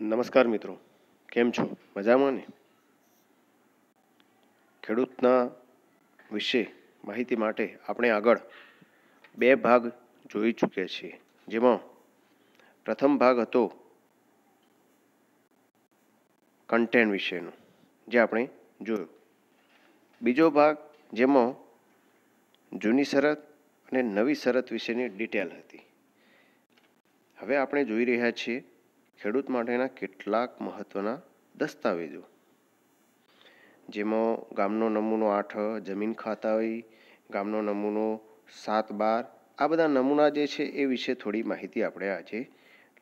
નમસ્કાર મિત્રો કેમ છો મજામાં ને ખેડૂતના વિશે માહિતી માટે આપણે આગળ બે ભાગ જોઈ ચૂક્યા છીએ જેમાં પ્રથમ ભાગ હતો કન્ટેન્ટ વિશેનો જે આપણે જોયો બીજો ભાગ જેમાં જૂની શરત અને નવી શરત વિશેની ડિટેલ હતી હવે આપણે જોઈ રહ્યા છીએ ખેડૂત માટેના કેટલાક મહત્વના દસ્તાવેજો જેમાં ગામનો નમૂનો આઠ જમીન ખાતા હોય ગામનો નમૂનો સાત બાર આ બધા નમૂના જે છે એ વિશે થોડી માહિતી આપણે આજે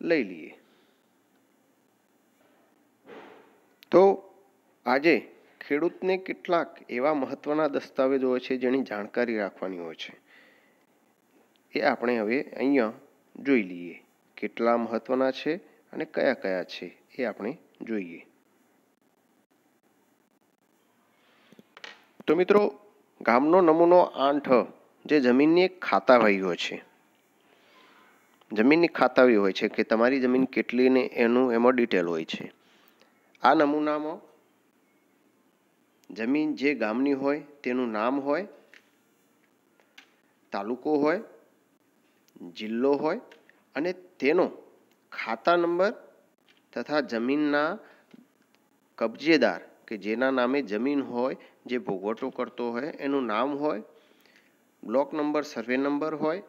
લઈ લઈએ તો આજે ખેડૂતને કેટલાક એવા મહત્વના દસ્તાવેજો હોય છે જેની જાણકારી રાખવાની હોય છે એ આપણે હવે અહીંયા જોઈ લઈએ કેટલા મહત્વના છે અને કયા કયા છે એ આપણે જોઈએ તો મિત્રો ગામનો નમૂનો આંઠ જે જમીનની એક ખાતાવાહીઓ છે જમીનની ખાતાવી હોય છે કે તમારી જમીન કેટલી ને એનું એમાં ડિટેલ હોય છે આ નમૂનામાં જમીન જે ગામની હોય તેનું નામ હોય તાલુકો હોય જિલ્લો હોય અને તેનો ખાતા નંબર તથા જમીનના કબજેદાર કે જેના નામે જમીન હોય જે ભોગવટો કરતો હોય એનું નામ હોય બ્લોક નંબર સર્વે નંબર હોય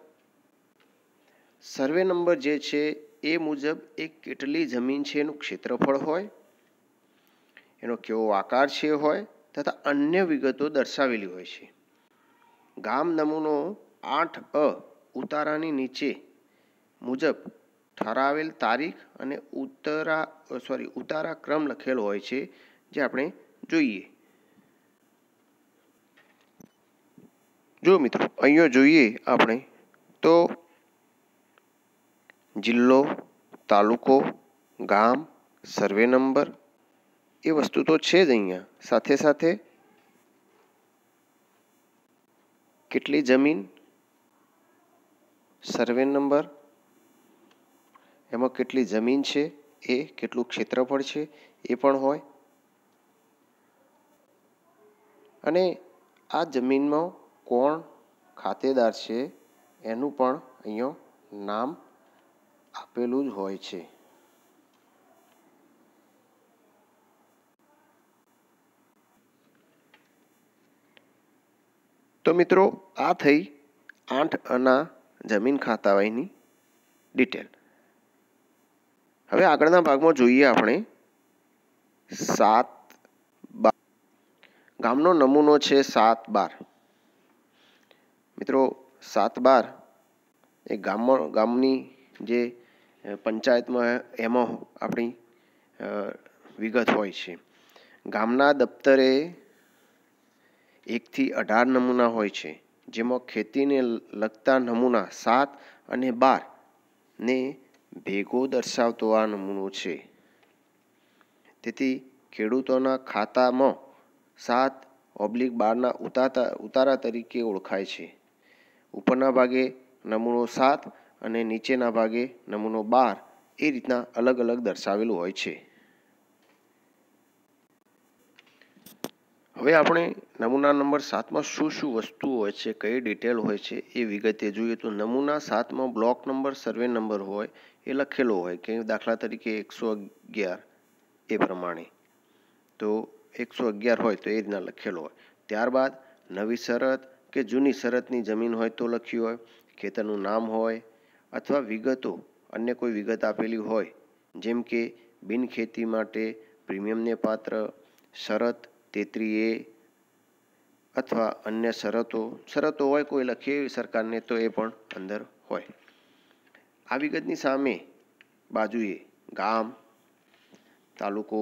સર્વે નંબર જે છે એ મુજબ એ કેટલી જમીન છે એનું ક્ષેત્રફળ હોય એનો કેવો આકાર છે હોય તથા અન્ય વિગતો દર્શાવેલી હોય છે ગામ નમૂનો આઠ અ ઉતારાની નીચે મુજબ ઠરાવેલ તારીખ અને ઉતરા સોરી ઉતારા ક્રમ લખેલો હોય છે જે આપણે જોઈએ જો મિત્રો અહીંયા જોઈએ આપણે તો જિલ્લો તાલુકો ગામ સર્વે નંબર એ વસ્તુ તો છે જ અહીંયા સાથે સાથે કેટલી જમીન સર્વે નંબર એમાં કેટલી જમીન છે એ કેટલું ક્ષેત્રફળ છે એ પણ હોય અને આ જમીનમાં કોણ ખાતેદાર છે એનું પણ અહીંયા નામ આપેલું જ હોય છે તો મિત્રો આ થઈ આઠ અના જમીન ખાતાવાયની ડિટેલ હવે આગળના ભાગમાં જોઈએ આપણે સાત બાર ગામનો નમૂનો છે સાત બાર મિત્રો સાત બાર એ ગામમાં ગામની જે પંચાયતમાં એમાં આપણી વિગત હોય છે ગામના દફતરે એકથી અઢાર નમૂના હોય છે જેમાં ખેતીને લગતા નમૂના સાત અને બારને ભેગો દર્શાવતો આ નમૂનો છે તેથી ખેડૂતોના ખાતામાં સાત ઓબ્લિક બારના ઉતારતા ઉતારા તરીકે ઓળખાય છે ઉપરના ભાગે નમૂનો સાત અને નીચેના ભાગે નમૂનો બાર એ રીતના અલગ અલગ દર્શાવેલું હોય છે હવે આપણે નમૂના નંબર સાતમાં શું શું વસ્તુઓ હોય છે કઈ ડિટેલ હોય છે એ વિગતે જોઈએ તો નમૂના સાતમાં બ્લોક નંબર સર્વે નંબર હોય એ લખેલો હોય કે દાખલા તરીકે એકસો અગિયાર એ પ્રમાણે તો એકસો અગિયાર હોય તો એ રીતના લખેલો હોય ત્યારબાદ નવી શરત કે જૂની શરતની જમીન હોય તો લખ્યું હોય ખેતરનું નામ હોય અથવા વિગતો અન્ય કોઈ વિગત આપેલી હોય જેમ કે બિનખેતી માટે પ્રીમિયમને પાત્ર શરત તેત્રી એ અથવા અન્ય શરતો શરતો હોય કોઈ લખી સરકારને તો એ પણ અંદર હોય આ વિગતની સામે બાજુએ ગામ તાલુકો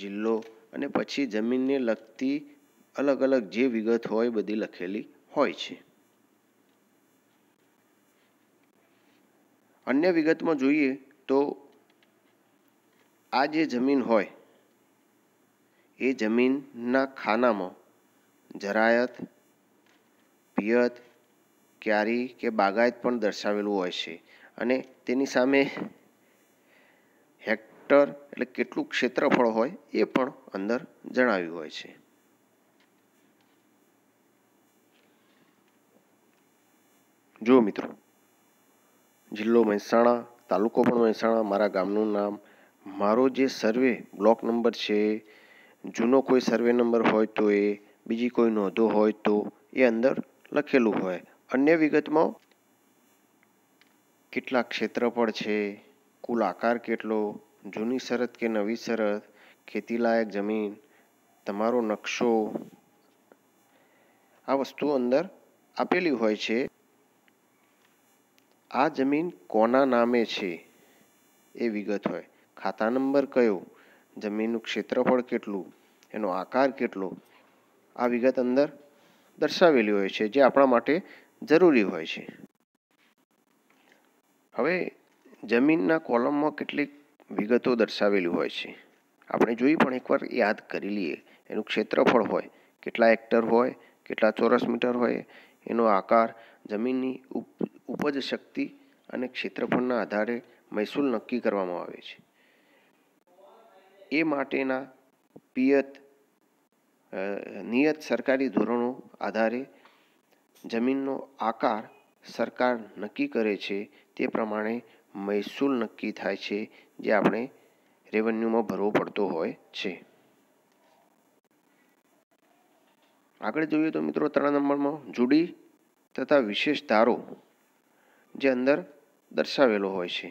જિલ્લો અને પછી જમીનને લગતી અલગ અલગ જે વિગત હોય બધી લખેલી હોય છે અન્ય વિગતમાં જોઈએ તો આ જે જમીન હોય એ જમીનના ખાનામાં જરાયત પિયત ક્યારી કે બાગાયત પણ દર્શાવેલું હોય છે અને તેની સામે હેક્ટર એટલે કેટલું ક્ષેત્રફળ હોય એ પણ અંદર જણાવ્યું હોય છે જુઓ મિત્રો જિલ્લો મહેસાણા તાલુકો પણ મહેસાણા મારા ગામનું નામ મારો જે સર્વે બ્લોક નંબર છે જૂનો કોઈ સર્વે નંબર હોય તો એ બીજી કોઈ નોંધો હોય તો એ અંદર લખેલું હોય અન્ય વિગતમાં કેટલા ક્ષેત્રફળ છે કુલ આકાર કેટલો જૂની શરત કે નવી શરત ખેતીલાયક જમીન તમારો નકશો આ વસ્તુ અંદર આપેલી હોય છે આ જમીન કોના નામે છે એ વિગત હોય ખાતા નંબર કયો જમીનનું ક્ષેત્રફળ કેટલું એનો આકાર કેટલો આ વિગત અંદર દર્શાવેલી હોય છે જે આપણા માટે જરૂરી હોય છે હવે જમીનના કોલમમાં કેટલીક વિગતો દર્શાવેલી હોય છે આપણે જોઈ પણ એકવાર યાદ કરી લઈએ એનું ક્ષેત્રફળ હોય કેટલા હેક્ટર હોય કેટલા ચોરસ મીટર હોય એનો આકાર જમીનની ઉપજ શક્તિ અને ક્ષેત્રફળના આધારે મહેસૂલ નક્કી કરવામાં આવે છે એ માટેના પિયત નિયત સરકારી ધોરણો આધારે જમીનનો આકાર સરકાર નક્કી કરે છે તે પ્રમાણે મહેસૂલ નક્કી થાય છે જે આપણે રેવન્યુમાં ભરવો પડતો હોય છે આગળ જોઈએ તો મિત્રો ત્રણ નંબરમાં જુડી તથા વિશેષ ધારો જે અંદર દર્શાવેલો હોય છે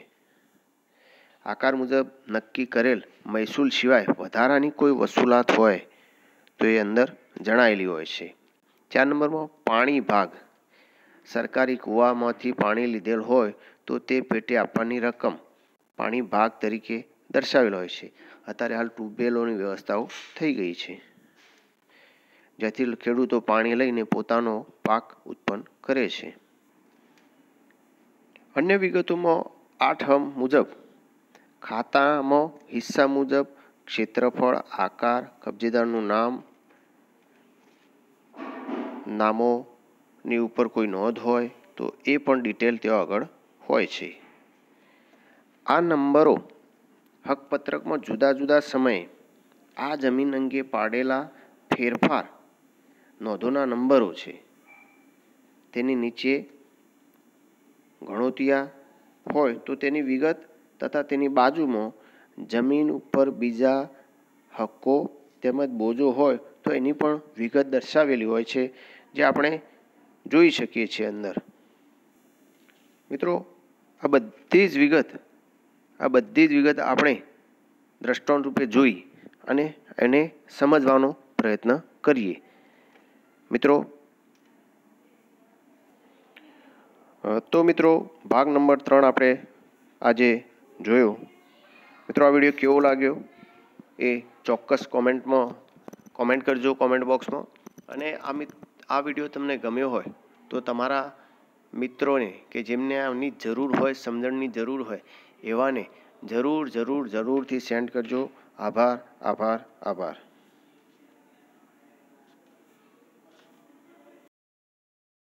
આકાર મુજબ નક્કી કરેલ મહેસૂલ સિવાય વધારાની કોઈ વસૂલાત હોય તો એ અંદર જણાયેલી હોય છે ચાર નંબરમાં પાણી ભાગ સરકારી કૂવામાંથી પાણી લીધેલ હોય તો તે પેટે આપવાની રકમ પાણી ભાગ તરીકે દર્શાવેલ હોય છે અત્યારે હાલ ટ્યુબવેલોની વ્યવસ્થાઓ થઈ ગઈ છે જેથી ખેડૂતો પાણી લઈને પોતાનો પાક ઉત્પન્ન કરે છે અન્ય વિગતોમાં આઠ મુજબ ખાતામાં હિસ્સા મુજબ ક્ષેત્રફળ આકાર કબજેદારનું નામ નામો ની ઉપર કોઈ નોંધ હોય તો એ પણ ડિટેલ ત્યાં આગળ હોય છે આ નંબરો હકપત્રકમાં જુદા જુદા સમયે આ જમીન અંગે પાડેલા ફેરફાર નોંધોના નંબરો છે તેની નીચે ગણોતિયા હોય તો તેની વિગત તથા તેની બાજુમાં જમીન ઉપર બીજા હક્કો તેમજ બોજો હોય તો એની પણ વિગત દર્શાવેલી હોય છે જે આપણે જોઈ શકીએ છીએ અંદર મિત્રો આ બધી જ વિગત આ બધી જ વિગત આપણે દ્રષ્ટાંત રૂપે જોઈ અને એને સમજવાનો પ્રયત્ન કરીએ મિત્રો તો મિત્રો ભાગ નંબર ત્રણ આપણે આજે જોયો મિત્રો આ વિડીયો કેવો લાગ્યો એ ચોક્કસ કોમેન્ટમાં કોમેન્ટ કરજો કોમેન્ટ બોક્સમાં અને આ મિત્ર આ વિડીયો તમને ગમ્યો હોય તો તમારા મિત્રોને કે જેમને આની જરૂર હોય સમજણની જરૂર હોય એવાને જરૂર જરૂર જરૂરથી સેન્ડ કરજો આભાર આભાર આભાર